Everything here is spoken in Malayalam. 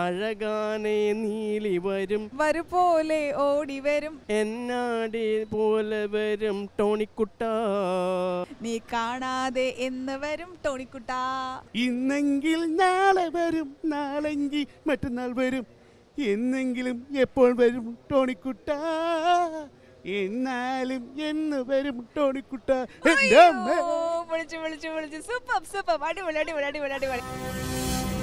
അഴകാനെ നീലി വരും വരുപോലെ ഓടി വരും എന്നാടി പോലെ വരും ടോണിക്കുട്ട നീ കാണാതെ എന്ന് വരും ടോണിക്കുട്ട ഇന്നെങ്കിൽ നാളെ വരും നാളെങ്കിൽ മറ്റന്നാൾ വരും എന്നെങ്കിലും എപ്പോൾ വരും ടോണിക്കുട്ട എന്നാലും എന്ന് വരും ടോണിക്കുട്ട വിളിച്ചു വിളിച്ചു വിളിച്ചു സൂപ്പർ സൂപ്പർ അടിപൊളി അടിപൊളി അടിപൊളി അടിപൊളി